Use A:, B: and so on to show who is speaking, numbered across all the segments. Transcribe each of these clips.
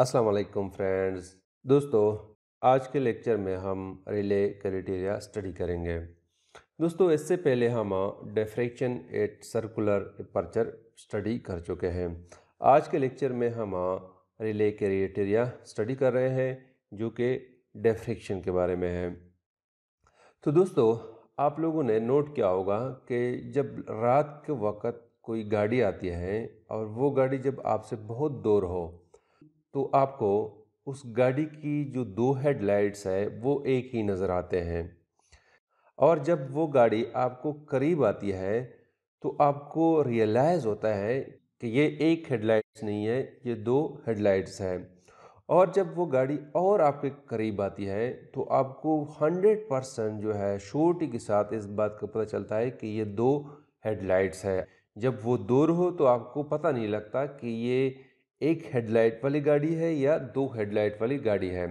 A: अस्सलाम वालेकुम फ्रेंड्स दोस्तों आज के लेक्चर में हम रिले क्राइटेरिया स्टडी करेंगे दोस्तों इससे पहले हम diffraction at circular aperture study कर चुके हैं आज के लेक्चर में हम रिले क्राइटेरिया स्टडी कर रहे हैं जो कि डिफ्रेक्शन के बारे में है तो दोस्तों आप लोगों ने नोट किया होगा कि जब रात के वक़्त कोई गाड़ी आती है और वो गाड़ी जब आपसे बहुत दूर हो तो आपको उस गाड़ी की जो दो हेडलाइट्स है वो एक ही नज़र आते हैं और जब वो गाड़ी आपको करीब आती है तो आपको रियलाइज़ होता है कि ये एक हेडलाइट्स नहीं है ये दो हेडलाइट्स है और जब वो गाड़ी और आपके करीब आती है तो आपको 100 परसेंट जो है शोटी के साथ इस बात का पता चलता है कि ये दो हेडलाइट्स है जब वो दूर हो तो आपको पता नहीं लगता कि ये एक हेडलाइट वाली गाड़ी है या दो हेडलाइट वाली गाड़ी है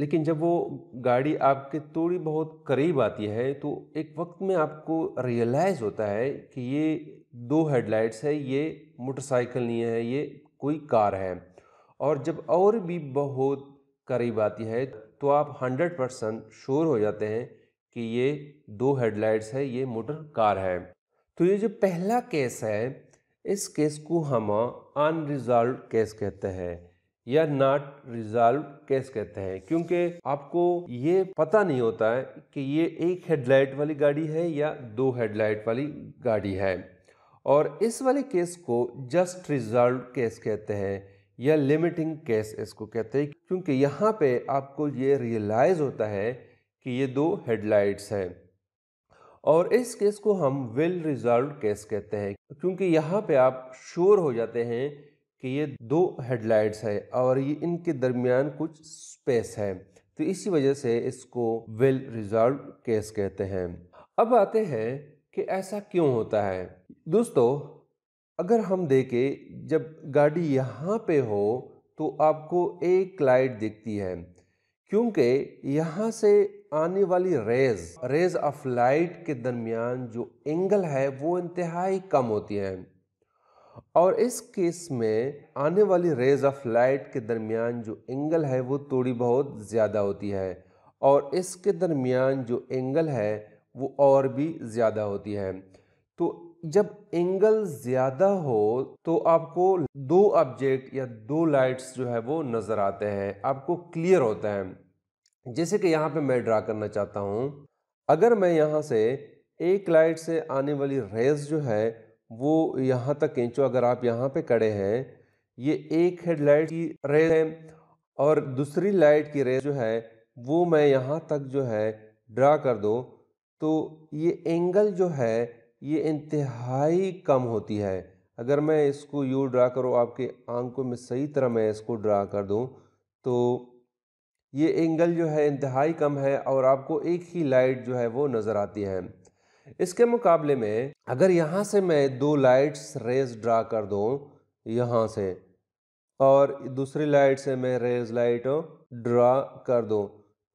A: लेकिन जब वो गाड़ी आपके थोड़ी बहुत करीब आती है तो एक वक्त में आपको रियलाइज़ होता है कि ये दो हेडलाइट्स है ये मोटरसाइकिल नहीं है ये कोई कार है और जब और भी बहुत करीब आती है तो आप 100 परसेंट श्योर हो जाते हैं कि ये दो हेडलाइट्स है ये मोटर कार है तो ये जो पहला केस है इस केस को हम अनरिजॉल्व केस कहते हैं या नॉट रिजॉल्व केस कहते हैं क्योंकि आपको ये पता नहीं होता है कि ये एक हेडलाइट वाली गाड़ी है या दो हेडलाइट वाली गाड़ी है और इस वाले केस को जस्ट रिजॉल्व केस कहते हैं या लिमिटिंग केस इसको कहते हैं क्योंकि यहाँ पे आपको ये रियलाइज़ होता है कि ये दो हेडलाइट्स हैं और इस केस को हम विल रिजॉल्व केस कहते हैं क्योंकि यहाँ पे आप श्योर हो जाते हैं कि ये दो हेडलाइट्स है और ये इनके दरमियान कुछ स्पेस है तो इसी वजह से इसको वेल रिजॉल्व केस कहते हैं अब आते हैं कि ऐसा क्यों होता है दोस्तों अगर हम देखें जब गाड़ी यहाँ पे हो तो आपको एक लाइट दिखती है क्योंकि यहाँ से आने वाली रेज रेज ऑफ लाइट के दरमियान जो एंगल है वो इंतहाई कम होती है और इस केस में आने वाली रेज ऑफ लाइट के दरमियान जो एंगल है वो थोड़ी बहुत ज़्यादा होती है और इसके दरमियान जो एंगल है वो और भी ज़्यादा होती है तो जब एंगल ज़्यादा हो तो आपको दो ऑब्जेक्ट या दो लाइट्स जो है वो नज़र आते हैं आपको क्लियर होता है जैसे कि यहाँ पे मैं ड्रा करना चाहता हूँ अगर मैं यहाँ से एक लाइट से आने वाली रेज जो है वो यहाँ तक खींचो अगर आप यहाँ पे खड़े हैं ये एक हेडलाइट की रेज है और दूसरी लाइट की रेज जो है वो मैं यहाँ तक जो है ड्रा कर दो तो ये एंगल जो है ये इंतहाई कम होती है अगर मैं इसको यू ड्रा करूँ आपके आंखों में सही तरह मैं इसको ड्रा कर दूँ तो ये एंगल जो है इंतहाई कम है और आपको एक ही लाइट जो है वो नज़र आती है इसके मुकाबले में अगर यहाँ से मैं दो लाइट्स रेज ड्रा कर दूँ यहाँ से और दूसरी लाइट से मैं रेज लाइट ड्रा कर दूँ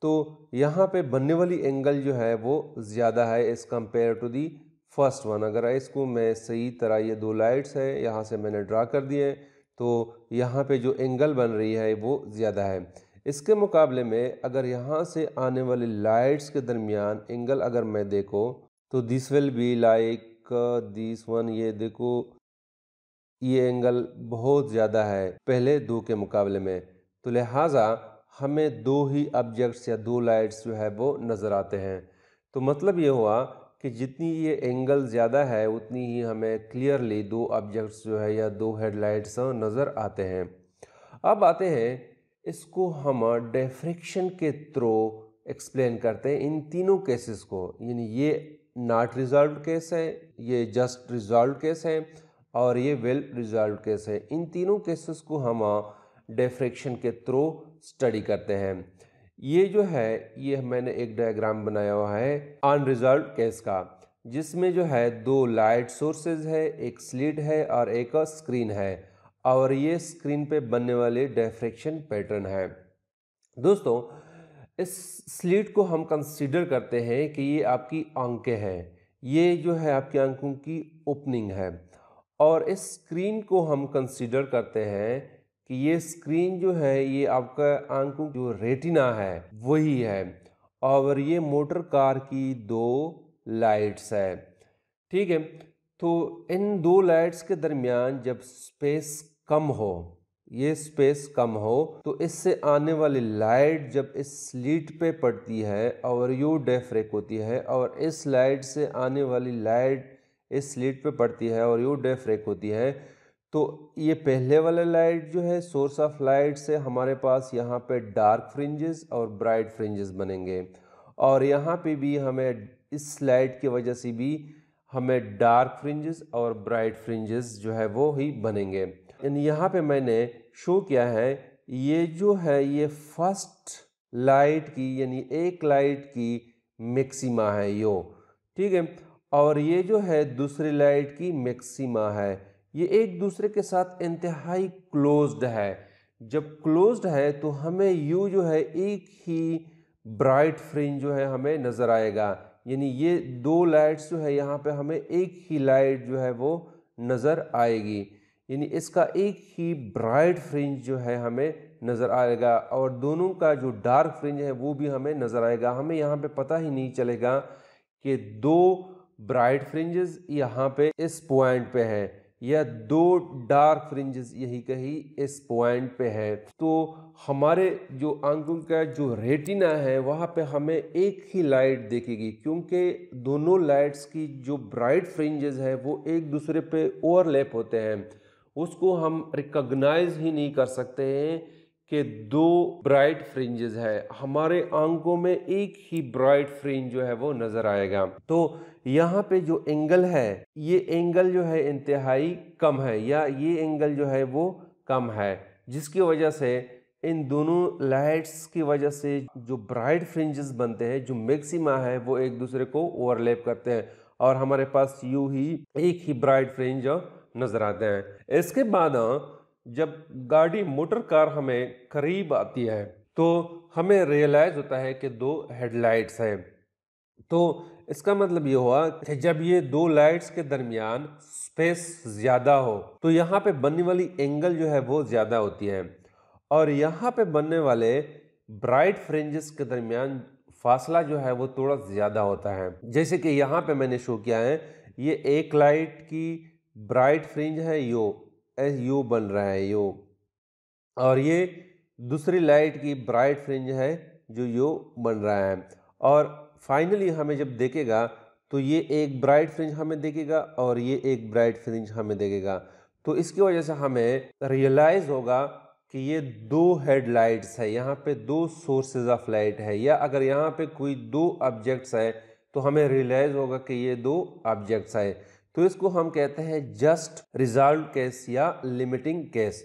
A: तो यहाँ पे बनने वाली एंगल जो है वो ज़्यादा है as compare to the first one अगर इसको मैं सही तरह ये दो लाइट्स हैं यहाँ से मैंने ड्रा कर दिए तो यहाँ पे जो एंगल बन रही है वो ज़्यादा है इसके मुकाबले में अगर यहाँ से आने वाली लाइट्स के दरमियान एंगल अगर मैं देखो तो this will be like this one ये देखो ये एंगल बहुत ज़्यादा है पहले दो के मुकाबले में तो लिहाजा हमें दो ही ऑब्जेक्ट्स या दो लाइट्स जो है वो नज़र आते हैं तो मतलब ये हुआ कि जितनी ये एंगल ज़्यादा है उतनी ही हमें क्लियरली दो ऑब्जेक्ट्स जो है या दो हेडलाइट्स नज़र आते हैं अब आते हैं इसको हम डेफ्रिक्शन के थ्रू एक्सप्लेन करते हैं इन तीनों केसेस को यानी ये नॉट रिजॉल्व केस है ये जस्ट रिजॉल्व केस है और ये वेल रिजॉल्व केस है इन तीनों केसेस को हम डेफ्रिक्शन के थ्रू स्टडी करते हैं ये जो है ये मैंने एक डायग्राम बनाया हुआ है अनरिजर्व केस का जिसमें जो है दो लाइट सोर्सेज है एक स्लिट है और एक स्क्रीन है और ये स्क्रीन पे बनने वाले डेफ्रेक्शन पैटर्न है दोस्तों इस स्लिट को हम कंसीडर करते हैं कि ये आपकी आंखें हैं ये जो है आपकी आंखों की ओपनिंग है और इस स्क्रीन को हम कंसीडर करते हैं कि ये स्क्रीन जो है ये आपका आंखों जो रेटिना है वही है और ये मोटर कार की दो लाइट्स है ठीक है तो इन दो लाइट्स के दरमियान जब स्पेस कम हो ये स्पेस कम हो तो इससे आने वाली लाइट जब इस स्लीट पे पड़ती है और यू डेफ्रेक होती है और इस लाइट से आने वाली लाइट इस स्लीट पे पड़ती है और यू डेफ्रेक होती है तो ये पहले वाला लाइट जो है सोर्स ऑफ लाइट से हमारे पास यहाँ पे डार्क फ्रिंजेस और ब्राइट फ्रिंजेस बनेंगे और यहाँ पे भी हमें इस लाइट की वजह से भी हमें डार्क फ्रिंजेस और ब्राइट फ्रिंजेस जो है वो ही बनेंगे यहाँ पे मैंने शो किया है ये जो है ये फर्स्ट लाइट की यानी एक लाइट की मैक्सिमा है यो ठीक है और ये जो है दूसरी लाइट की मैक्सिमा है ये एक दूसरे के साथ इंतहाई क्लोज्ड है जब क्लोज्ड है तो हमें यू जो है एक ही ब्राइट फ्रिंज जो है हमें नज़र आएगा यानी ये दो लाइट्स जो है यहाँ पे हमें एक ही लाइट जो है वो नज़र आएगी यानी इसका एक ही ब्राइट फ्रिंज जो है हमें नज़र आएगा और दोनों का जो डार्क फ्रिंज है वो भी हमें नज़र आएगा हमें यहाँ पे पता ही नहीं चलेगा कि दो ब्राइट फ्रिंजेस यहाँ पे इस पॉइंट पे हैं या दो डार्क फ्रिंजेस यही कहीं इस पॉइंट पे है तो हमारे जो आंखों का जो रेटिना है वहाँ पे हमें एक ही लाइट देखेगी क्योंकि दोनों लाइट्स की जो ब्राइट फ्रिंजेस है वो एक दूसरे पे ओवरलैप होते हैं उसको हम रिकग्नाइज ही नहीं कर सकते हैं के दो ब्राइट फ्रिंजेस है हमारे आंखों में एक ही ब्राइट फ्रिंज जो है वो नज़र आएगा तो यहाँ पे जो एंगल है ये एंगल जो है इंतहाई कम है या ये एंगल जो है वो कम है जिसकी वजह से इन दोनों लाइट्स की वजह से जो ब्राइट फ्रिंजेस बनते हैं जो मैक्सिमा है वो एक दूसरे को ओवरलैप करते हैं और हमारे पास यू ही एक ही ब्राइट फ्रिंज नज़र आते हैं इसके बाद जब गाड़ी मोटर कार हमें करीब आती है तो हमें रियलाइज़ होता है कि दो हेडलाइट्स हैं तो इसका मतलब ये हुआ कि जब ये दो लाइट्स के दरमियान स्पेस ज़्यादा हो तो यहाँ पे बनने वाली एंगल जो है वो ज़्यादा होती है और यहाँ पे बनने वाले ब्राइट फ्रेंजेस के दरमियान फासला जो है वो थोड़ा ज़्यादा होता है जैसे कि यहाँ पे मैंने शो किया है ये एक लाइट की ब्राइट फ्रिंज है यो यू बन रहा है यो और ये दूसरी लाइट की ब्राइट फ्रिंज है जो यो बन रहा है और फाइनली हमें जब देखेगा तो ये एक ब्राइट फ्रिंज हमें देखेगा और ये एक ब्राइट फ्रिंज हमें देखेगा तो इसकी वजह से हमें रियलाइज़ होगा कि ये दो हेडलाइट्स है यहाँ पे दो सोर्सेज ऑफ लाइट है या अगर यहाँ पे कोई दो ऑब्जेक्ट्स है तो हमें रियलाइज़ होगा कि ये दो ऑब्जेक्ट्स है तो इसको हम कहते हैं जस्ट रिजॉल्व केस या लिमिटिंग केस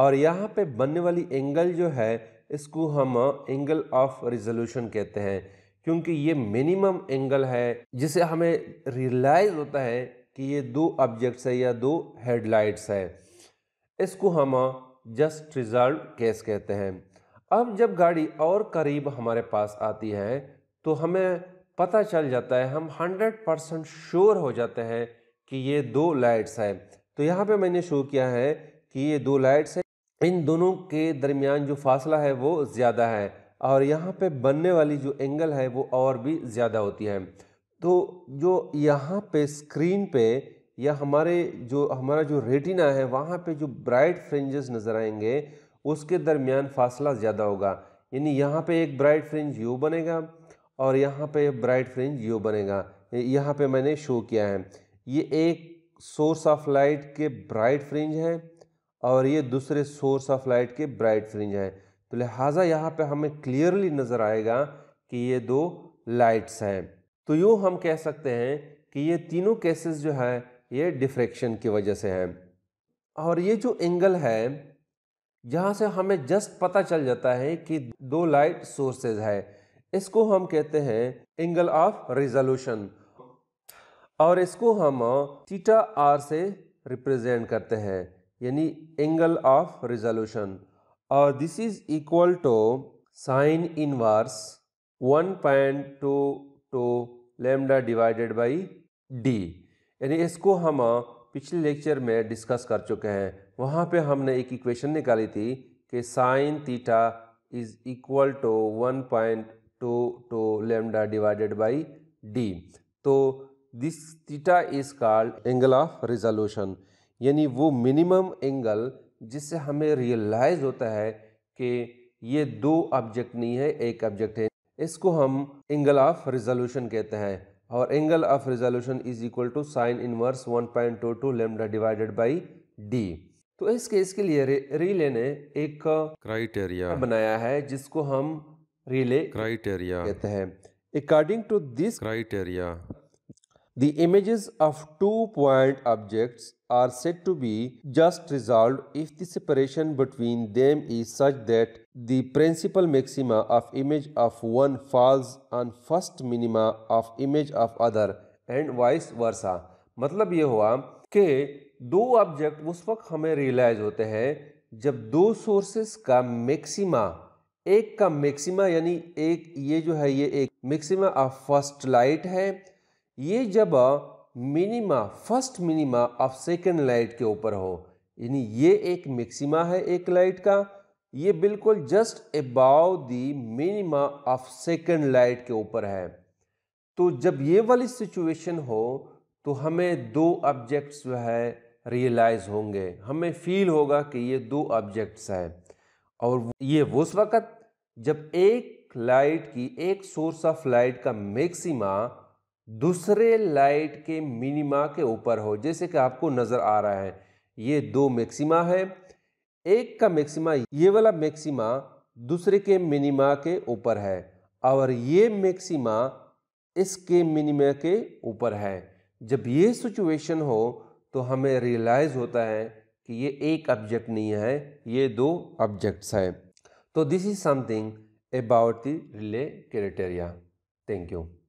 A: और यहाँ पे बनने वाली एंगल जो है इसको हम एंगल ऑफ रिजोल्यूशन कहते हैं क्योंकि ये मिनिमम एंगल है जिसे हमें रियलाइज होता है कि ये दो ऑब्जेक्ट्स है या दो हेडलाइट्स है इसको हम जस्ट रिजॉल्व केस कहते हैं अब जब गाड़ी और करीब हमारे पास आती है तो हमें पता चल जाता है हम 100 परसेंट श्योर हो जाते हैं कि ये दो लाइट्स हैं तो यहाँ पे मैंने शो किया है कि ये दो लाइट्स हैं इन दोनों के दरमियान जो फासला है वो ज़्यादा है और यहाँ पे बनने वाली जो एंगल है वो और भी ज़्यादा होती है तो जो यहाँ पे स्क्रीन पे या हमारे जो हमारा जो रेटिना है वहाँ पे जो ब्राइट फ्रेंजेस नज़र आएंगे उसके दरमियान फासला ज़्यादा होगा यानी यहाँ पे एक ब्राइट फ्रेंज यू बनेगा और यहाँ पे ब्राइट फ्रेंज यू बनेगा यहाँ पे मैंने शो किया है ये एक सोर्स ऑफ लाइट के ब्राइट फ्रिंज है और ये दूसरे सोर्स ऑफ लाइट के ब्राइट फ्रिंज है तो लिहाजा यहाँ पे हमें क्लियरली नज़र आएगा कि ये दो लाइट्स हैं तो यूँ हम कह सकते हैं कि ये तीनों केसेस जो है ये डिफ्रेक्शन की वजह से हैं और ये जो एंगल है यहाँ से हमें जस्ट पता चल जाता है कि दो लाइट सोर्सेज है इसको हम कहते हैं एंगल ऑफ रिजोल्यूशन और इसको हम थीटा आर से रिप्रेजेंट करते हैं यानी एंगल ऑफ रिजोल्यूशन और this is equal to sine inverse 1.22 lambda divided by D यानी इसको हम पिछले लेक्चर में डिस्कस कर चुके हैं वहाँ पे हमने एक इक्वेशन निकाली थी कि sine theta is equal to 1.22 lambda divided by D तो this theta is called angle of resolution यानी वो मिनिमम एंगल जिससे हमें रियलाइज़ होता है कि ये दो ऑब्जेक्ट नहीं है एक ऑब्जेक्ट है इसको हम एंगल ऑफ रिजोल्यूशन कहते हैं और angle of resolution is equal to sine inverse 1.22 point two two lambda divided by D तो इस केस के लिए रिले ने एक क्राइटेरिया बनाया है जिसको हम रिले क्राइटेरिया कहते हैं according to this criteria The images of two point objects are said to be just resolved if the separation between them is such that the principal maxima of image of one falls on first minima of image of other and vice versa. मतलब ये हुआ कि दो object उस वक्त हमें realise होते हैं जब दो सोर्सेस का मैक्सिमा एक का मैक्सिमा यानी एक ये जो है ये एक मैक्सिमा ऑफ फर्स्ट लाइट है ये जब minima first minima of second light के ऊपर हो यानी ये एक मैक्सिमा है एक लाइट का ये बिल्कुल just above the minima of second light के ऊपर है तो जब ये वाली सिचुएशन हो तो हमें दो ऑब्जेक्ट्स जो है रियलाइज़ होंगे हमें फील होगा कि ये दो ऑब्जेक्ट्स हैं और ये उस वक़्त जब एक लाइट की एक सोर्स ऑफ लाइट का मैक्सिमा दूसरे लाइट के मिनिमा के ऊपर हो जैसे कि आपको नज़र आ रहा है ये दो मैक्सिमा है एक का मैक्सिमा ये वाला मैक्सिमा दूसरे के मिनिमा के ऊपर है और ये मैक्सिमा इसके मिनिमा के ऊपर है जब ये सिचुएशन हो तो हमें रियलाइज़ होता है कि ये एक ऑब्जेक्ट नहीं है ये दो ऑब्जेक्ट्स हैं तो this is something about the Rayleigh criteria thank you